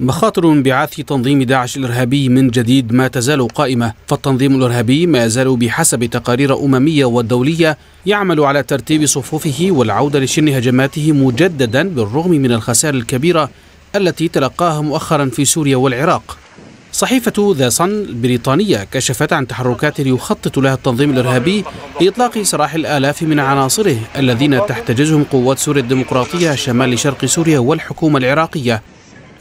مخاطر انبعاث تنظيم داعش الإرهابي من جديد ما تزال قائمة فالتنظيم الإرهابي ما يزال بحسب تقارير أممية ودولية يعمل على ترتيب صفوفه والعودة لشن هجماته مجددا بالرغم من الخسائر الكبيرة التي تلقاها مؤخرا في سوريا والعراق صحيفة ذا صن البريطانية كشفت عن تحركات يخطط لها التنظيم الإرهابي لإطلاق سراح الآلاف من عناصره الذين تحتجزهم قوات سوريا الديمقراطية شمال شرق سوريا والحكومة العراقية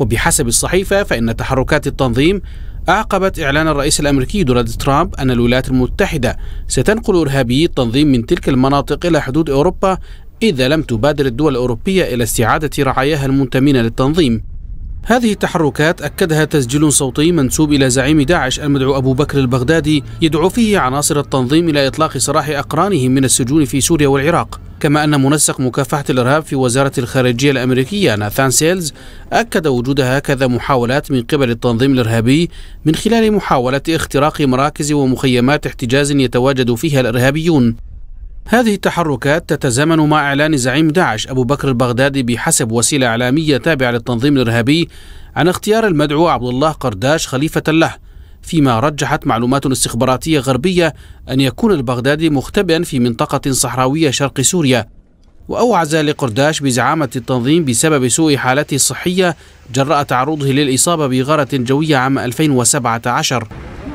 وبحسب الصحيفة فإن تحركات التنظيم أعقبت إعلان الرئيس الأمريكي دونالد ترامب أن الولايات المتحدة ستنقل إرهابيي التنظيم من تلك المناطق إلى حدود أوروبا إذا لم تبادر الدول الأوروبية إلى استعادة رعاياها المنتمين للتنظيم هذه التحركات أكدها تسجيل صوتي منسوب إلى زعيم داعش المدعو أبو بكر البغدادي يدعو فيه عناصر التنظيم إلى إطلاق سراح أقرانهم من السجون في سوريا والعراق كما أن منسق مكافحة الإرهاب في وزارة الخارجية الأمريكية ناثان سيلز أكد وجود هكذا محاولات من قبل التنظيم الإرهابي من خلال محاولة اختراق مراكز ومخيمات احتجاز يتواجد فيها الإرهابيون هذه التحركات تتزامن مع إعلان زعيم داعش أبو بكر البغدادي بحسب وسيلة إعلامية تابعة للتنظيم الإرهابي عن اختيار المدعو عبد الله قرداش خليفة له فيما رجحت معلومات استخباراتية غربية أن يكون البغدادي مختبئا في منطقة صحراوية شرق سوريا وأوعز لقرداش بزعامة التنظيم بسبب سوء حالته الصحية جراء تعرضه للإصابة بغارة جوية عام 2017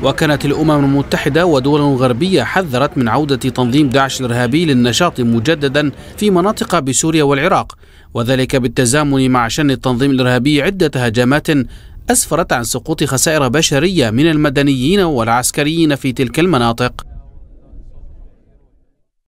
وكانت الأمم المتحدة ودول غربية حذرت من عودة تنظيم داعش الإرهابي للنشاط مجددا في مناطق بسوريا والعراق وذلك بالتزامن مع شن التنظيم الإرهابي عدة هجمات أسفرت عن سقوط خسائر بشرية من المدنيين والعسكريين في تلك المناطق